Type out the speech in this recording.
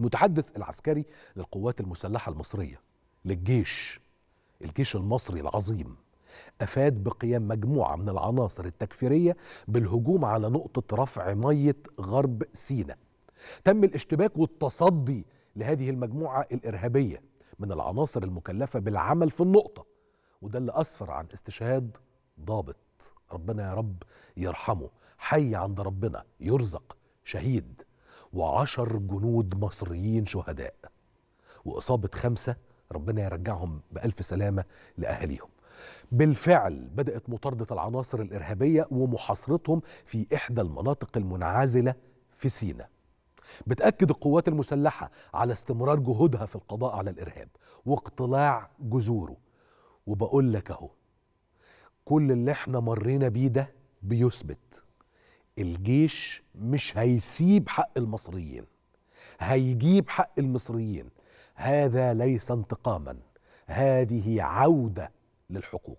المتحدث العسكري للقوات المسلحة المصرية للجيش الجيش المصري العظيم أفاد بقيام مجموعة من العناصر التكفيرية بالهجوم على نقطة رفع مية غرب سيناء تم الاشتباك والتصدي لهذه المجموعة الإرهابية من العناصر المكلفة بالعمل في النقطة وده اللي أسفر عن استشهاد ضابط ربنا يا رب يرحمه حي عند ربنا يرزق شهيد وعشر جنود مصريين شهداء وإصابة خمسة ربنا يرجعهم بألف سلامة لأهاليهم بالفعل بدأت مطاردة العناصر الإرهابية ومحاصرتهم في إحدى المناطق المنعزلة في سينا بتأكد القوات المسلحة على استمرار جهودها في القضاء على الإرهاب واقتلاع جذوره وبقول لك أهو كل اللي احنا مرينا بيه ده بيثبت الجيش مش هيسيب حق المصريين هيجيب حق المصريين هذا ليس انتقاما هذه عوده للحقوق